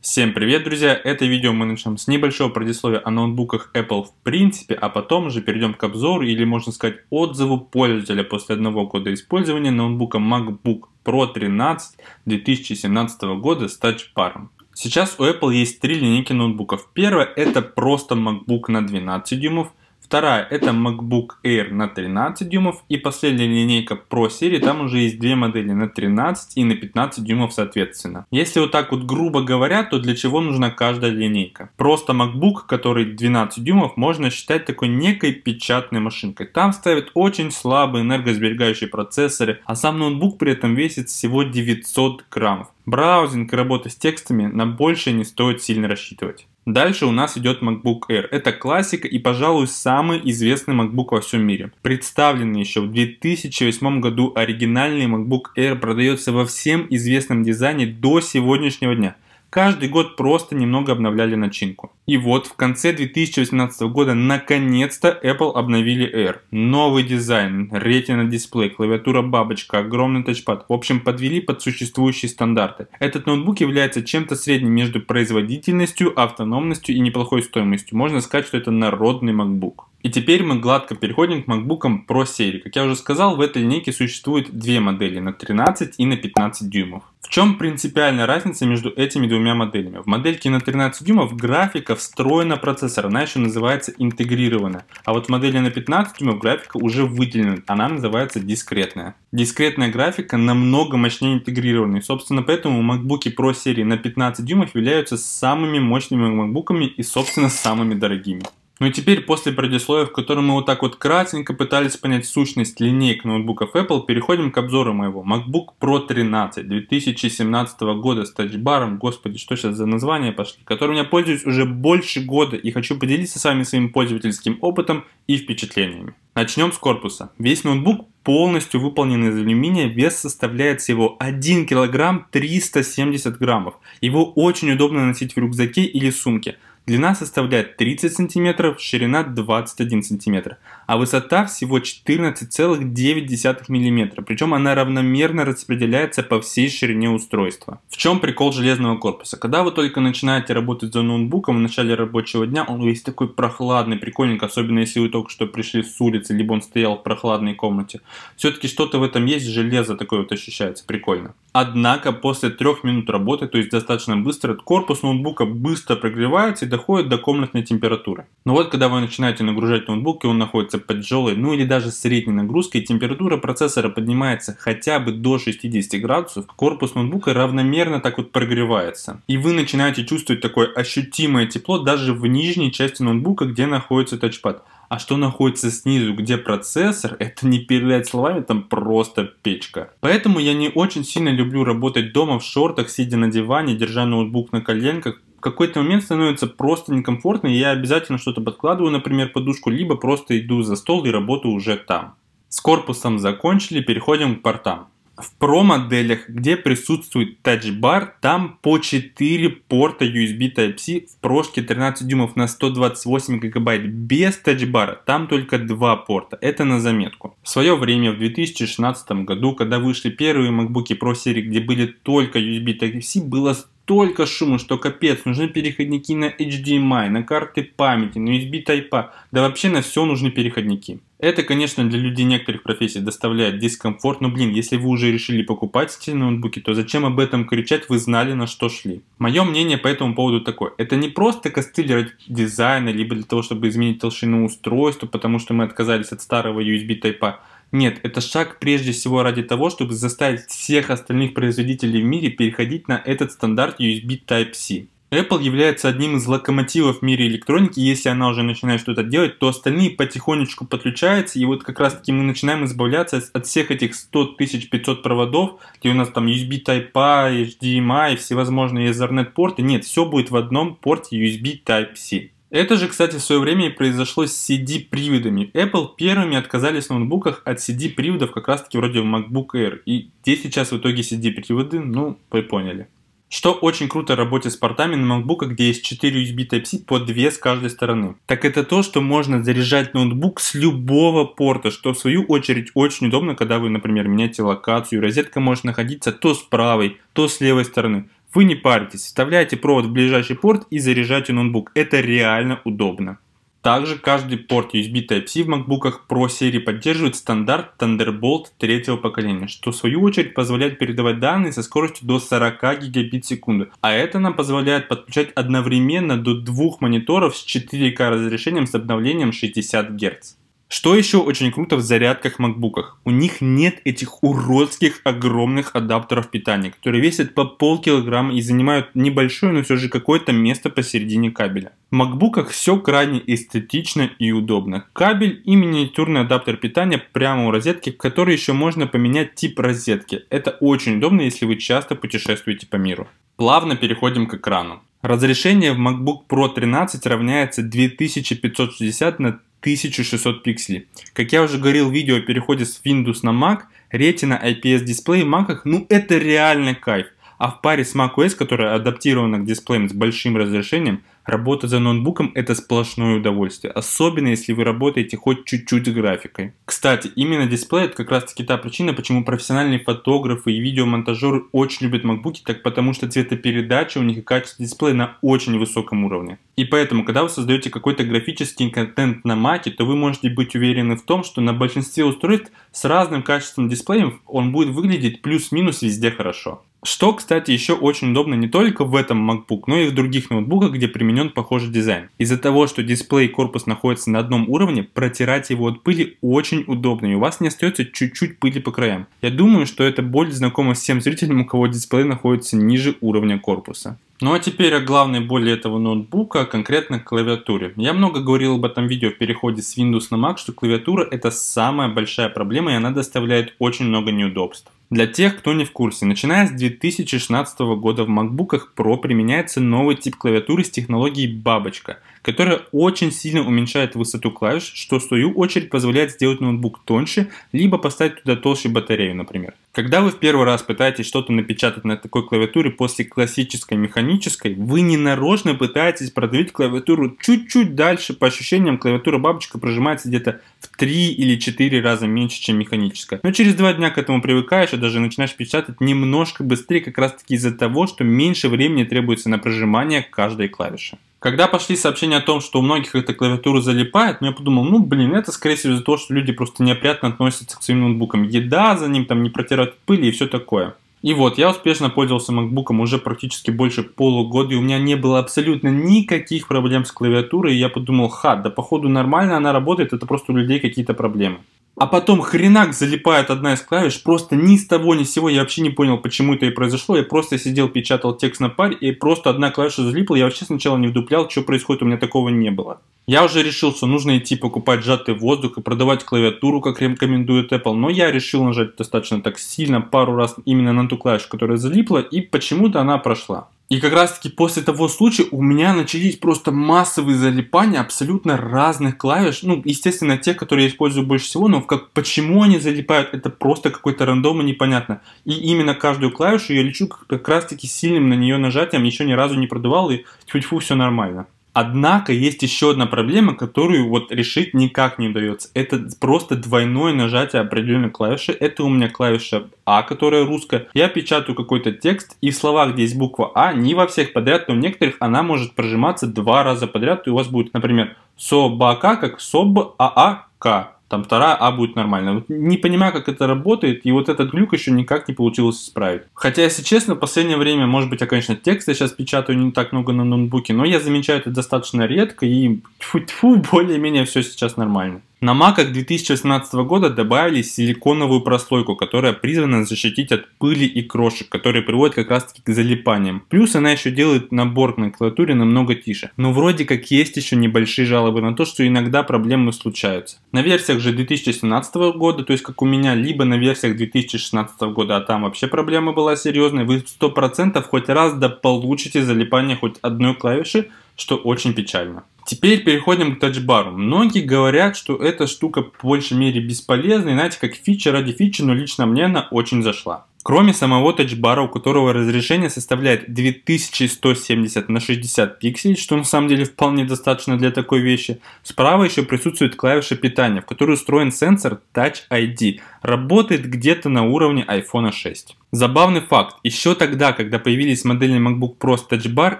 Всем привет, друзья! Это видео мы начнем с небольшого предисловия о ноутбуках Apple в принципе, а потом же перейдем к обзору или, можно сказать, отзыву пользователя после одного года использования ноутбука MacBook Pro 13 2017 года с тачбаром. Сейчас у Apple есть три линейки ноутбуков. Первое – это просто MacBook на 12 дюймов, Вторая – это MacBook Air на 13 дюймов. И последняя линейка Pro серии, там уже есть две модели на 13 и на 15 дюймов соответственно. Если вот так вот грубо говоря, то для чего нужна каждая линейка? Просто MacBook, который 12 дюймов, можно считать такой некой печатной машинкой. Там ставят очень слабые энергосберегающие процессоры, а сам ноутбук при этом весит всего 900 граммов. Браузинг и работа с текстами на больше не стоит сильно рассчитывать. Дальше у нас идет MacBook Air. Это классика и, пожалуй, самый известный MacBook во всем мире. Представленный еще в 2008 году оригинальный MacBook Air продается во всем известном дизайне до сегодняшнего дня. Каждый год просто немного обновляли начинку. И вот в конце 2018 года наконец-то Apple обновили Air. Новый дизайн, ретина дисплей, клавиатура бабочка, огромный тачпад. В общем, подвели под существующие стандарты. Этот ноутбук является чем-то средним между производительностью, автономностью и неплохой стоимостью. Можно сказать, что это народный MacBook. И теперь мы гладко переходим к MacBook Pro серии. Как я уже сказал, в этой линейке существует две модели на 13 и на 15 дюймов. В чем принципиальная разница между этими двумя моделями? В модельке на 13 дюймов графика встроена процессор, она еще называется интегрированная. А вот в модели на 15 дюймов графика уже выделена, она называется дискретная. Дискретная графика намного мощнее интегрированной. Собственно, поэтому MacBook Pro серии на 15 дюймов являются самыми мощными MacBook'ами и, собственно, самыми дорогими. Ну и теперь, после предисловия, в котором мы вот так вот кратенько пытались понять сущность линейк ноутбуков Apple, переходим к обзору моего MacBook Pro 13 2017 года с тачбаром, господи, что сейчас за название пошли, которым я пользуюсь уже больше года и хочу поделиться с вами своим пользовательским опытом и впечатлениями. Начнем с корпуса. Весь ноутбук полностью выполнен из алюминия, вес составляет всего 1 кг 370 граммов. Его очень удобно носить в рюкзаке или сумке – Длина составляет 30 см, ширина 21 см, а высота всего 14,9 мм, причем она равномерно распределяется по всей ширине устройства. В чем прикол железного корпуса? Когда вы только начинаете работать за ноутбуком в начале рабочего дня, он весь такой прохладный, прикольный, особенно если вы только что пришли с улицы, либо он стоял в прохладной комнате. Все-таки что-то в этом есть, железо такое вот ощущается, прикольно. Однако после трех минут работы, то есть достаточно быстро, корпус ноутбука быстро прогревается и доходит до комнатной температуры. Но вот когда вы начинаете нагружать ноутбук и он находится нагрузкой под тяжелой, ну или даже средней нагрузкой, температура процессора поднимается хотя бы до 60 градусов, корпус ноутбука равномерно так вот прогревается. И вы начинаете чувствовать такое ощутимое тепло даже в нижней части ноутбука, где находится тачпад. А что находится снизу, где процессор, это не передать словами, там просто печка. Поэтому я не очень сильно люблю работать дома в шортах, сидя на диване, держа ноутбук на коленках, в какой-то момент становится просто некомфортно, и я обязательно что-то подкладываю, например, подушку, либо просто иду за стол и работаю уже там. С корпусом закончили, переходим к портам. В Pro-моделях, где присутствует тач-бар, там по 4 порта USB Type-C, в прошке 13 дюймов на 128 гигабайт без тач-бара, там только 2 порта, это на заметку. В свое время, в 2016 году, когда вышли первые MacBook Pro серии, где были только USB Type-C, было столько шума, что капец, нужны переходники на HDMI, на карты памяти, на USB Type-A, да вообще на все нужны переходники. Это, конечно, для людей некоторых профессий доставляет дискомфорт, но, блин, если вы уже решили покупать эти ноутбуки, то зачем об этом кричать, вы знали, на что шли. Мое мнение по этому поводу такое. Это не просто костыль ради дизайна, либо для того, чтобы изменить толщину устройства, потому что мы отказались от старого USB Type-A, нет, это шаг прежде всего ради того, чтобы заставить всех остальных производителей в мире переходить на этот стандарт USB Type-C. Apple является одним из локомотивов в мире электроники, если она уже начинает что-то делать, то остальные потихонечку подключаются, и вот как раз таки мы начинаем избавляться от всех этих 100 500 проводов, где у нас там USB Type-A, HDMI, всевозможные Ethernet порты, нет, все будет в одном порте USB Type-C. Это же, кстати, в свое время и произошло с CD-приводами. Apple первыми отказались в ноутбуках от CD-приводов как раз-таки вроде в MacBook Air. И где сейчас в итоге CD-приводы, ну, вы поняли. Что очень круто в работе с портами на MacBook, где есть 4 USB Type-C по 2 с каждой стороны. Так это то, что можно заряжать ноутбук с любого порта, что в свою очередь очень удобно, когда вы, например, меняете локацию. Розетка может находиться то с правой, то с левой стороны. Вы не паритесь, вставляете провод в ближайший порт и заряжаете ноутбук. Это реально удобно. Также каждый порт USB Type-C в MacBook Pro серии поддерживает стандарт Thunderbolt третьего поколения, что в свою очередь позволяет передавать данные со скоростью до 40 гигабит в секунду. А это нам позволяет подключать одновременно до двух мониторов с 4К разрешением с обновлением 60 Гц. Что еще очень круто в зарядках макбуках? У них нет этих уродских огромных адаптеров питания, которые весят по полкилограмма и занимают небольшое, но все же какое-то место посередине кабеля. В макбуках все крайне эстетично и удобно. Кабель и миниатюрный адаптер питания прямо у розетки, в которой еще можно поменять тип розетки. Это очень удобно, если вы часто путешествуете по миру. Плавно переходим к экрану. Разрешение в MacBook Pro 13 равняется 2560 на 1600 пикселей. Как я уже говорил в видео о переходе с Windows на Mac, Retina IPS дисплей в Mac, ну это реально кайф. А в паре с macOS, которая адаптирована к дисплеям с большим разрешением, работа за ноутбуком – это сплошное удовольствие, особенно если вы работаете хоть чуть-чуть с графикой. Кстати, именно дисплей – это как раз таки та причина, почему профессиональные фотографы и видеомонтажеры очень любят макбуки, так потому что цветопередача у них и качество дисплея на очень высоком уровне. И поэтому, когда вы создаете какой-то графический контент на Маке, то вы можете быть уверены в том, что на большинстве устройств с разным качеством дисплеев он будет выглядеть плюс-минус везде хорошо. Что, кстати, еще очень удобно не только в этом MacBook, но и в других ноутбуках, где применен похожий дизайн. Из-за того, что дисплей и корпус находятся на одном уровне, протирать его от пыли очень удобно, и у вас не остается чуть-чуть пыли по краям. Я думаю, что это боль знакома всем зрителям, у кого дисплей находится ниже уровня корпуса. Ну а теперь о главной боли этого ноутбука, конкретно клавиатуре. Я много говорил об этом видео в переходе с Windows на Mac, что клавиатура это самая большая проблема и она доставляет очень много неудобств. Для тех, кто не в курсе, начиная с 2016 года в MacBook Pro применяется новый тип клавиатуры с технологией «бабочка», которая очень сильно уменьшает высоту клавиш, что в свою очередь позволяет сделать ноутбук тоньше, либо поставить туда толще батарею, например. Когда вы в первый раз пытаетесь что-то напечатать на такой клавиатуре после классической механической, вы ненарочно пытаетесь продавить клавиатуру чуть-чуть дальше. По ощущениям, клавиатура бабочка прожимается где-то в 3 или 4 раза меньше, чем механическая. Но через 2 дня к этому привыкаешь и даже начинаешь печатать немножко быстрее, как раз таки из-за того, что меньше времени требуется на прожимание каждой клавиши. Когда пошли сообщения о том, что у многих эта клавиатура залипает, ну я подумал, ну блин, это скорее всего из-за того, что люди просто неопрятно относятся к своим ноутбукам. Еда за ним, там не протирают пыли и все такое. И вот, я успешно пользовался MacBook уже практически больше полугода, и у меня не было абсолютно никаких проблем с клавиатурой, и я подумал, ха, да походу нормально она работает, это просто у людей какие-то проблемы а потом хренак залипает одна из клавиш, просто ни с того ни с сего, я вообще не понял, почему это и произошло, я просто сидел, печатал текст на паре, и просто одна клавиша залипла, я вообще сначала не вдуплял, что происходит, у меня такого не было. Я уже решил, что нужно идти покупать сжатый воздух и продавать клавиатуру, как рекомендует Apple, но я решил нажать достаточно так сильно пару раз именно на ту клавишу, которая залипла, и почему-то она прошла. И как раз таки после того случая у меня начались просто массовые залипания абсолютно разных клавиш. Ну, естественно, те, которые я использую больше всего, но как, почему они залипают, это просто какой-то рандом и непонятно. И именно каждую клавишу я лечу как раз таки сильным на нее нажатием, еще ни разу не продувал и чуть тьфу все нормально. Однако есть еще одна проблема, которую вот решить никак не удается. Это просто двойное нажатие определенной клавиши. Это у меня клавиша А, которая русская. Я печатаю какой-то текст, и в словах, где есть буква А, не во всех подряд, но в некоторых она может прожиматься два раза подряд, и у вас будет, например, собака, как соб, а, а, к там вторая А будет нормально. Вот не понимаю, как это работает, и вот этот глюк еще никак не получилось исправить. Хотя, если честно, в последнее время, может быть, я, конечно, тексты сейчас печатаю не так много на ноутбуке, но я замечаю это достаточно редко, и тьфу-тьфу, более-менее все сейчас нормально. На маках 2018 года добавили силиконовую прослойку, которая призвана защитить от пыли и крошек, которые приводят как раз таки к залипаниям. Плюс она еще делает набор к клавиатуре намного тише. Но вроде как есть еще небольшие жалобы на то, что иногда проблемы случаются. На версиях же 2017 года, то есть как у меня, либо на версиях 2016 года, а там вообще проблема была серьезная, вы 100% хоть раз да получите залипание хоть одной клавиши, что очень печально. Теперь переходим к тачбару. Многие говорят, что эта штука по большей мере бесполезна, и знаете, как фича ради фичи, но лично мне она очень зашла. Кроме самого тачбара, у которого разрешение составляет 2170 на 60 пикселей, что на самом деле вполне достаточно для такой вещи, справа еще присутствует клавиша питания, в которую устроен сенсор Touch ID, работает где-то на уровне iPhone 6. Забавный факт. Еще тогда, когда появились модели MacBook Pro с Touch Bar,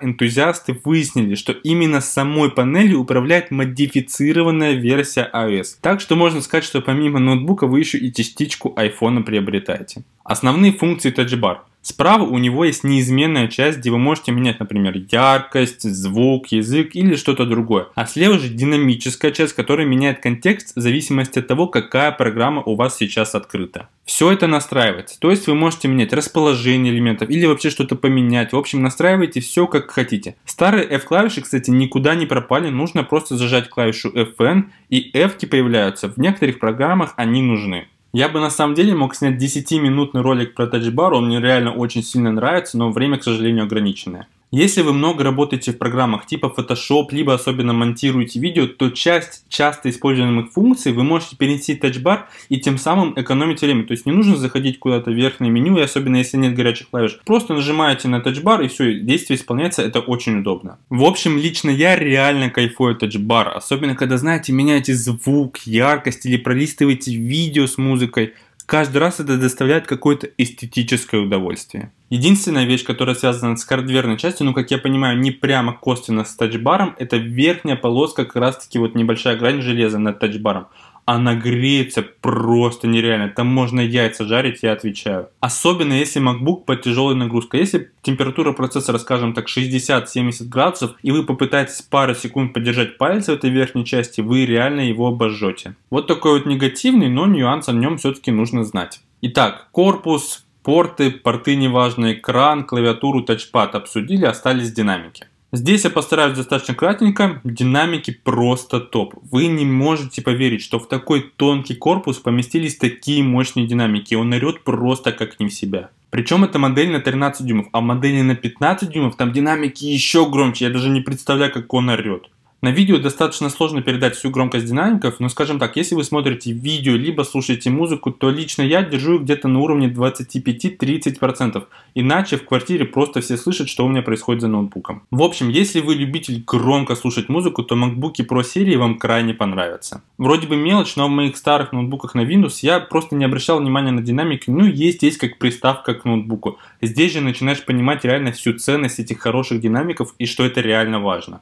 энтузиасты выяснили, что именно самой панелью управляет модифицированная версия iOS. Так что можно сказать, что помимо ноутбука вы еще и частичку iPhone приобретаете. Основные функции Touch Bar. Справа у него есть неизменная часть, где вы можете менять, например, яркость, звук, язык или что-то другое. А слева же динамическая часть, которая меняет контекст в зависимости от того, какая программа у вас сейчас открыта. Все это настраивается. То есть вы можете менять расположение элементов или вообще что-то поменять. В общем, настраивайте все как хотите. Старые F-клавиши, кстати, никуда не пропали. Нужно просто зажать клавишу FN и F ки появляются. В некоторых программах они нужны. Я бы на самом деле мог снять 10-минутный ролик про тадж тачбар, он мне реально очень сильно нравится, но время, к сожалению, ограниченное. Если вы много работаете в программах типа Photoshop, либо особенно монтируете видео, то часть часто используемых функций вы можете перенести в тачбар и тем самым экономить время. То есть не нужно заходить куда-то в верхнее меню, и особенно если нет горячих клавиш. Просто нажимаете на тачбар и все, действие исполняется, это очень удобно. В общем, лично я реально кайфую тачбар, особенно когда, знаете, меняете звук, яркость или пролистываете видео с музыкой – Каждый раз это доставляет какое-то эстетическое удовольствие. Единственная вещь, которая связана с хардверной частью, ну, как я понимаю, не прямо косвенно с тачбаром, это верхняя полоска, как раз-таки вот небольшая грань железа над тачбаром она греется просто нереально. Там можно яйца жарить, я отвечаю. Особенно если MacBook под тяжелой нагрузкой. Если температура процессора, скажем так, 60-70 градусов, и вы попытаетесь пару секунд подержать палец в этой верхней части, вы реально его обожжете. Вот такой вот негативный, но нюанс о нем все-таки нужно знать. Итак, корпус, порты, порты неважные, экран, клавиатуру, тачпад обсудили, остались динамики. Здесь я постараюсь достаточно кратенько, динамики просто топ. Вы не можете поверить, что в такой тонкий корпус поместились такие мощные динамики, он орет просто как не в себя. Причем это модель на 13 дюймов, а модели на 15 дюймов там динамики еще громче, я даже не представляю, как он орет. На видео достаточно сложно передать всю громкость динамиков, но скажем так, если вы смотрите видео либо слушаете музыку, то лично я держу их где-то на уровне 25-30%, иначе в квартире просто все слышат, что у меня происходит за ноутбуком. В общем, если вы любитель громко слушать музыку, то MacBook Pro серии вам крайне понравятся. Вроде бы мелочь, но в моих старых ноутбуках на Windows я просто не обращал внимания на динамики, ну есть есть как приставка к ноутбуку. Здесь же начинаешь понимать реально всю ценность этих хороших динамиков и что это реально важно.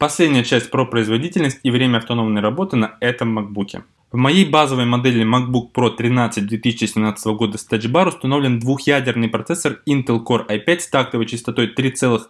Последняя часть про производительность и время автономной работы на этом MacBook. В моей базовой модели MacBook Pro 13 2017 года с Touch Bar установлен двухъядерный процессор Intel Core i5 с тактовой частотой 3,1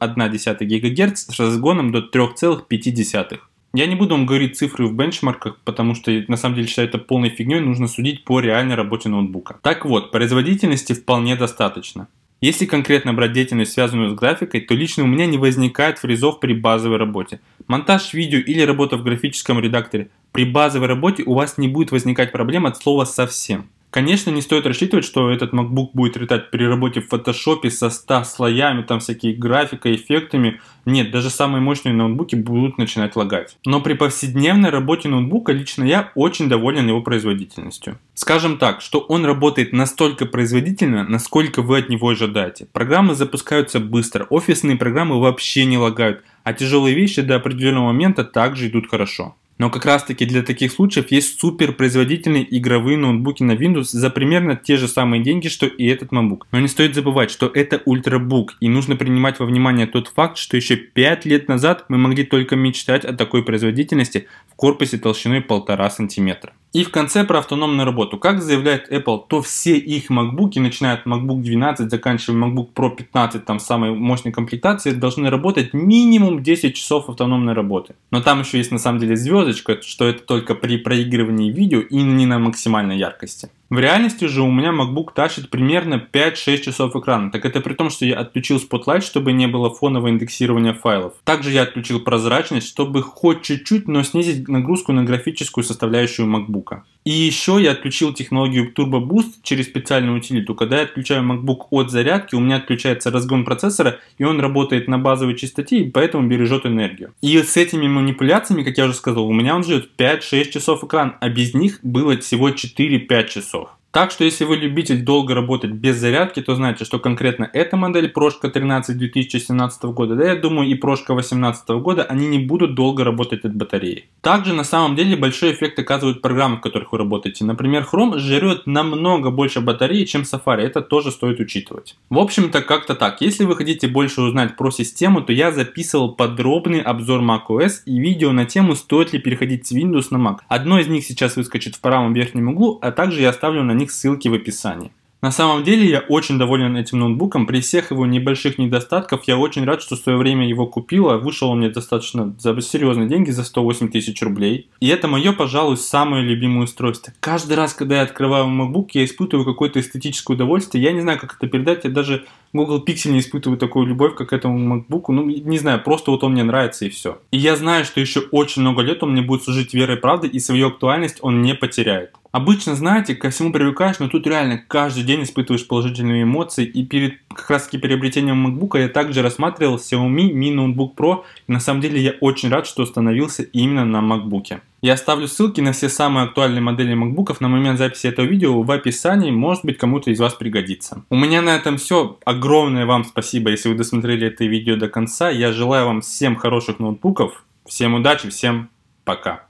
ГГц с разгоном до 3,5. Я не буду вам говорить цифры в бенчмарках, потому что на самом деле считаю это полной фигней, нужно судить по реальной работе ноутбука. Так вот, производительности вполне достаточно. Если конкретно брать деятельность, связанную с графикой, то лично у меня не возникает фризов при базовой работе. Монтаж видео или работа в графическом редакторе. При базовой работе у вас не будет возникать проблем от слова совсем. Конечно, не стоит рассчитывать, что этот MacBook будет летать при работе в Photoshop со 100 слоями, там всякие графика, эффектами. Нет, даже самые мощные ноутбуки будут начинать лагать. Но при повседневной работе ноутбука лично я очень доволен его производительностью. Скажем так, что он работает настолько производительно, насколько вы от него ожидаете. Программы запускаются быстро, офисные программы вообще не лагают, а тяжелые вещи до определенного момента также идут хорошо. Но как раз таки для таких случаев есть суперпроизводительные игровые ноутбуки на Windows за примерно те же самые деньги, что и этот MacBook. Но не стоит забывать, что это ультрабук, и нужно принимать во внимание тот факт, что еще 5 лет назад мы могли только мечтать о такой производительности в корпусе толщиной 1,5 сантиметра. И в конце про автономную работу. Как заявляет Apple, то все их MacBook, начиная от MacBook 12, заканчивая MacBook Pro 15, там самой мощной комплектации, должны работать минимум 10 часов автономной работы. Но там еще есть на самом деле звездочка, что это только при проигрывании видео и не на максимальной яркости. В реальности же у меня MacBook тащит примерно 5-6 часов экрана. Так это при том, что я отключил Spotlight, чтобы не было фонового индексирования файлов. Также я отключил прозрачность, чтобы хоть чуть-чуть, но снизить нагрузку на графическую составляющую MacBook. И еще я отключил технологию Turbo Boost через специальную утилиту. Когда я отключаю MacBook от зарядки, у меня отключается разгон процессора, и он работает на базовой частоте, и поэтому бережет энергию. И с этими манипуляциями, как я уже сказал, у меня он живет 5-6 часов экран, а без них было всего 4-5 часов. Так что если вы любитель долго работать без зарядки, то знайте, что конкретно эта модель Прошка 13 2017 года, да я думаю и Прошка 2018 года, они не будут долго работать от батареи. Также на самом деле большой эффект оказывают программы, в которых вы работаете. Например, Chrome жрет намного больше батареи, чем Safari, это тоже стоит учитывать. В общем-то как-то так. Если вы хотите больше узнать про систему, то я записывал подробный обзор macOS и видео на тему, стоит ли переходить с Windows на Mac. Одно из них сейчас выскочит в правом верхнем углу, а также я оставлю на них ссылки в описании. На самом деле я очень доволен этим ноутбуком, при всех его небольших недостатков я очень рад, что в свое время его купила, вышел он мне достаточно за серьезные деньги, за 108 тысяч рублей. И это мое, пожалуй, самое любимое устройство. Каждый раз, когда я открываю MacBook, я испытываю какое-то эстетическое удовольствие, я не знаю, как это передать, я даже Google Pixel не испытывает такую любовь, как к этому MacBook. Ну, не знаю, просто вот он мне нравится и все. И я знаю, что еще очень много лет он мне будет служить верой и правдой, и свою актуальность он не потеряет. Обычно, знаете, ко всему привыкаешь, но тут реально каждый день испытываешь положительные эмоции. И перед как раз таки приобретением MacBook я также рассматривал Xiaomi Mi Notebook Pro. И на самом деле я очень рад, что остановился именно на MacBook. Я оставлю ссылки на все самые актуальные модели макбуков на момент записи этого видео в описании, может быть кому-то из вас пригодится. У меня на этом все. Огромное вам спасибо, если вы досмотрели это видео до конца. Я желаю вам всем хороших ноутбуков, всем удачи, всем пока.